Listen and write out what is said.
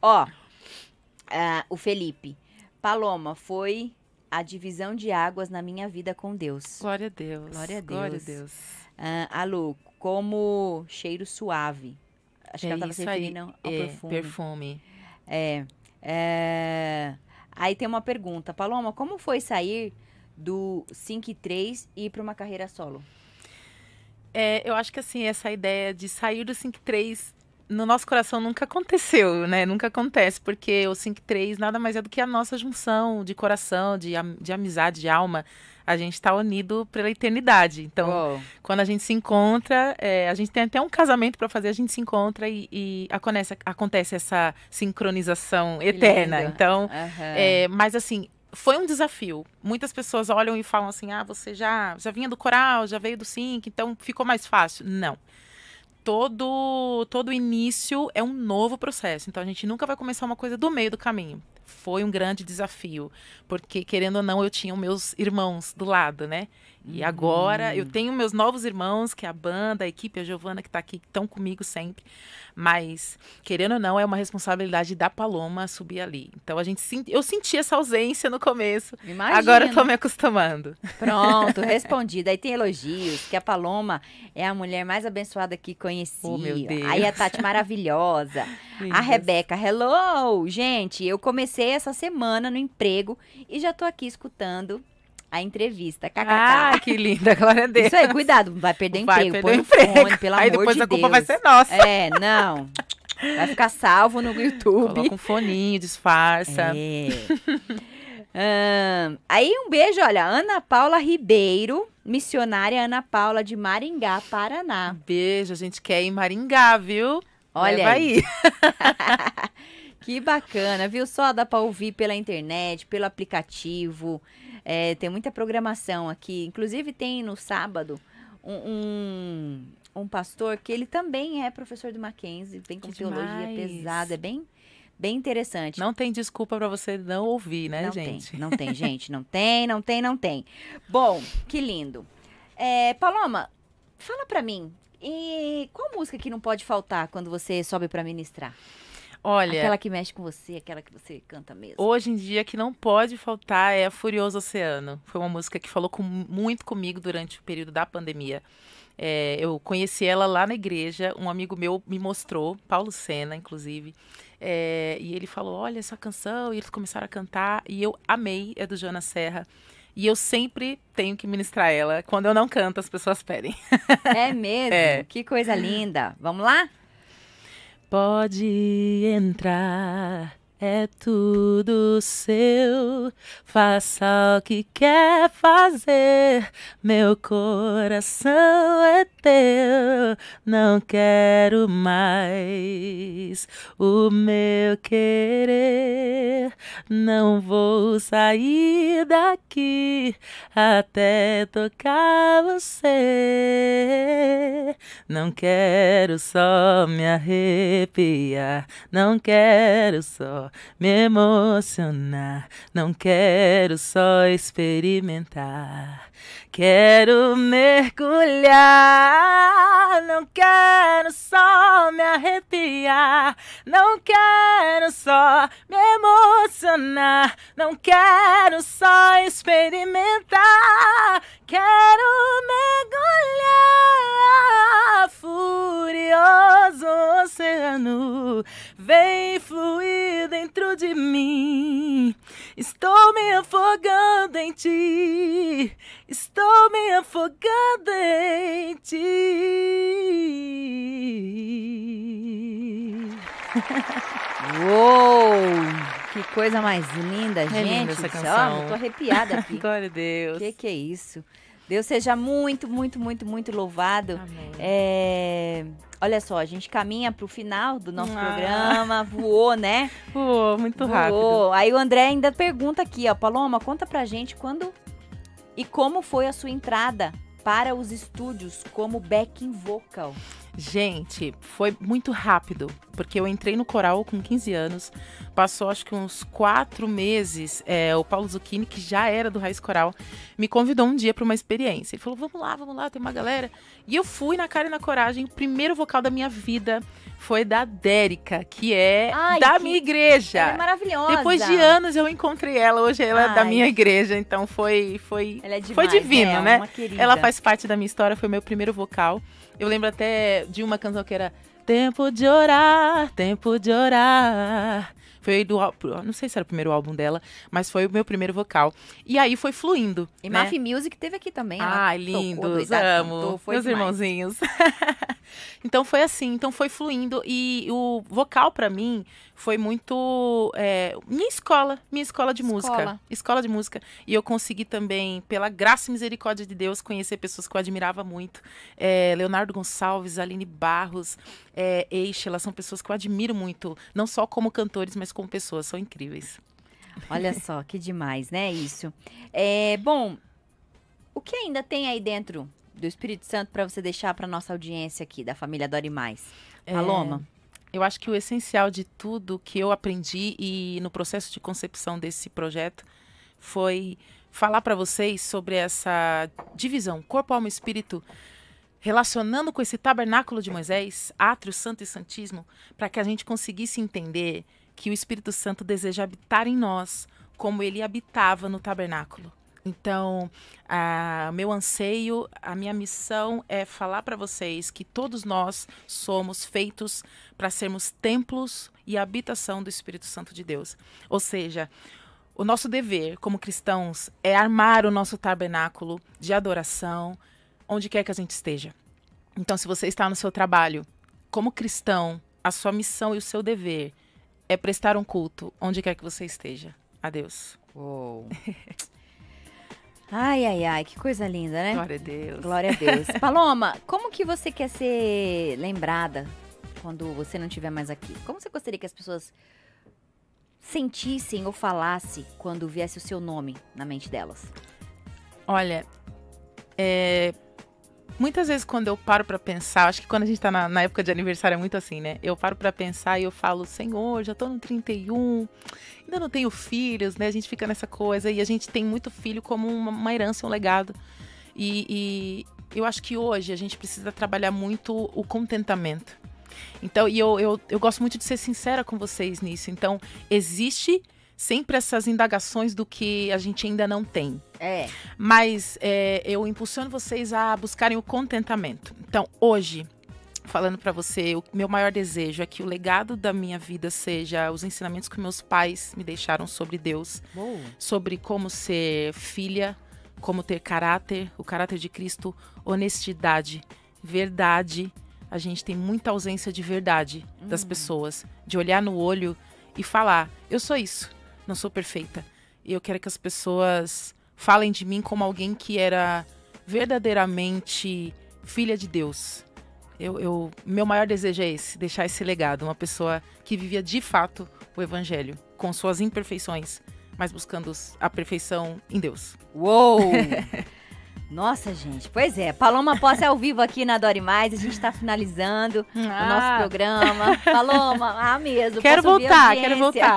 Ó, uh, o Felipe. Paloma, foi a divisão de águas na minha vida com Deus. Glória a Deus. Glória a Deus. Glória a Deus. Uh, ah, Alu, como cheiro suave. Acho é que ela estava é se referindo ao é, perfume. perfume. É, é. Aí tem uma pergunta. Paloma, como foi sair do 5 e 3 e ir para uma carreira solo? É, eu acho que assim, essa ideia de sair do 5 e 3 no nosso coração nunca aconteceu, né? Nunca acontece, porque o 5-3 nada mais é do que a nossa junção de coração, de, de amizade, de alma. A gente está unido pela eternidade. Então, quando a gente se encontra, é, a gente tem até um casamento para fazer, a gente se encontra e, e acontece, acontece, essa sincronização eterna. Então, uhum. é, mas assim, foi um desafio. Muitas pessoas olham e falam assim: ah, você já, já vinha do coral, já veio do sync, então ficou mais fácil. Não. Não todo todo início é um novo processo. Então a gente nunca vai começar uma coisa do meio do caminho. Foi um grande desafio, porque querendo ou não, eu tinha meus irmãos do lado, né? E agora eu hum. tenho meus novos irmãos, que é a banda, a equipe, a Giovana que está aqui, que estão comigo sempre. Mas, querendo ou não, é uma responsabilidade da Paloma subir ali. Então a gente eu senti essa ausência no começo. Imagina. Agora estou me acostumando. Pronto, respondida. Aí tem elogios, que a Paloma é a mulher mais abençoada que conheci. Oh, meu Deus. Aí a Tati maravilhosa. a Rebeca, hello! Gente, eu comecei essa semana no emprego e já estou aqui escutando a entrevista. Ah, kkk. Ah, que linda, glória a Deus. Isso aí, cuidado, vai perder vai emprego. Perder emprego. Fone, pelo aí amor depois de a Deus. culpa vai ser nossa. É, não. Vai ficar salvo no YouTube. Coloca um foninho, disfarça. É. hum, aí um beijo, olha, Ana Paula Ribeiro, missionária Ana Paula de Maringá, Paraná. Beijo, a gente quer ir em Maringá, viu? Olha Leva aí. aí. que bacana, viu? Só dá para ouvir pela internet, pelo aplicativo. É, tem muita programação aqui. Inclusive, tem no sábado um, um, um pastor que ele também é professor do Mackenzie, vem com que teologia demais. pesada, é bem bem interessante. Não tem desculpa para você não ouvir, né, não gente? Tem, não tem, gente. Não tem, não tem, não tem. Bom, que lindo. É, Paloma, fala para mim. E qual música que não pode faltar quando você sobe para ministrar? Olha. Aquela que mexe com você, aquela que você canta mesmo. Hoje em dia, que não pode faltar é Furioso Oceano. Foi uma música que falou com, muito comigo durante o período da pandemia. É, eu conheci ela lá na igreja, um amigo meu me mostrou, Paulo Sena, inclusive. É, e ele falou: Olha essa canção, e eles começaram a cantar, e eu amei, é do Joana Serra. E eu sempre tenho que ministrar ela. Quando eu não canto, as pessoas pedem. É mesmo? É. Que coisa linda. Vamos lá? pode entrar é tudo seu. Faça o que quer fazer, meu coração é teu. Não quero mais o meu querer. Não vou sair daqui até tocar você. Não quero só me arrepiar, não quero só me emocionar, não quero só experimentar. Quero mergulhar, não quero só me arrepiar, não quero só me emocionar, não quero só experimentar. Quero mergulhar glorioso oceano vem fluir dentro de mim. Estou me afogando em ti, estou me afogando em ti. Uou! Que coisa mais linda, é gente. Linda essa canção. Oh, tô arrepiada aqui. Glória a Deus. O que, que é isso? Deus seja muito, muito, muito, muito louvado. É, olha só, a gente caminha para o final do nosso ah. programa. Voou, né? Voou, muito Voou. rápido. Aí o André ainda pergunta aqui, ó. Paloma, conta pra gente quando e como foi a sua entrada para os estúdios como backing vocal. Gente, foi muito rápido, porque eu entrei no coral com 15 anos, passou acho que uns quatro meses, é, o Paulo Zucchini, que já era do Raiz Coral, me convidou um dia para uma experiência. Ele falou, vamos lá, vamos lá, tem uma galera. E eu fui na cara e na coragem, o primeiro vocal da minha vida, foi da Dérica, que é Ai, da que... minha igreja. Ela é maravilhosa. Depois de anos eu encontrei ela, hoje ela Ai. é da minha igreja, então foi foi é demais, foi divino, é, né? Ela faz parte da minha história, foi meu primeiro vocal. Eu lembro até de uma canção que era Tempo de orar, tempo de orar. Foi do. Não sei se era o primeiro álbum dela, mas foi o meu primeiro vocal. E aí foi fluindo. E né? Maf Music teve aqui também. Ai, ah, lindo Amo. foi Meus demais. irmãozinhos. então foi assim. Então foi fluindo. E o vocal para mim foi muito. É, minha escola. Minha escola de música. Escola de música. E eu consegui também, pela graça e misericórdia de Deus, conhecer pessoas que eu admirava muito. É, Leonardo Gonçalves, Aline Barros, é, Eixe, elas são pessoas que eu admiro muito. Não só como cantores, mas mas pessoas são incríveis. Olha só, que demais, né? Isso. É, bom, o que ainda tem aí dentro do Espírito Santo para você deixar para nossa audiência aqui, da família Adore Mais? É, Paloma? É, eu acho que o essencial de tudo que eu aprendi e no processo de concepção desse projeto foi falar para vocês sobre essa divisão corpo, alma e espírito relacionando com esse tabernáculo de Moisés, átrio santo e santíssimo, para que a gente conseguisse entender que o Espírito Santo deseja habitar em nós, como ele habitava no tabernáculo. Então, a, meu anseio, a minha missão é falar para vocês que todos nós somos feitos para sermos templos e habitação do Espírito Santo de Deus. Ou seja, o nosso dever como cristãos é armar o nosso tabernáculo de adoração, onde quer que a gente esteja. Então, se você está no seu trabalho como cristão, a sua missão e o seu dever é prestar um culto onde quer que você esteja. Adeus. Uou. Ai, ai, ai, que coisa linda, né? Glória a Deus. Glória a Deus. Paloma, como que você quer ser lembrada quando você não estiver mais aqui? Como você gostaria que as pessoas sentissem ou falassem quando viesse o seu nome na mente delas? Olha, é, Muitas vezes quando eu paro para pensar, acho que quando a gente tá na, na, época de aniversário é muito assim, né? Eu paro para pensar e eu falo, Senhor, já tô no 31, ainda não tenho filhos, né? A gente fica nessa coisa e a gente tem muito filho como uma, uma herança, um legado. E, e eu acho que hoje a gente precisa trabalhar muito o contentamento. Então, e eu, eu, eu gosto muito de ser sincera com vocês nisso. Então, existe sempre essas indagações do que a gente ainda não tem. É. Mas é, eu impulsiono vocês a buscarem o contentamento. Então, hoje, falando para você, o meu maior desejo é que o legado da minha vida seja os ensinamentos que meus pais me deixaram sobre Deus, sobre como ser filha, como ter caráter, o caráter de Cristo, honestidade, verdade. A gente tem muita ausência de verdade hum. das pessoas, de olhar no olho e falar: eu sou isso não sou perfeita. E eu quero que as pessoas falem de mim como alguém que era verdadeiramente filha de Deus. Eu, eu, meu maior desejo é esse, deixar esse legado, uma pessoa que vivia de fato o evangelho, com suas imperfeições, mas buscando a perfeição em Deus. Uou! Nossa, gente. Pois é, Paloma Posse ao vivo aqui na Dore Mais. A gente está finalizando ah. o nosso ah. programa. Paloma, ah mesmo. Quero voltar, quero voltar.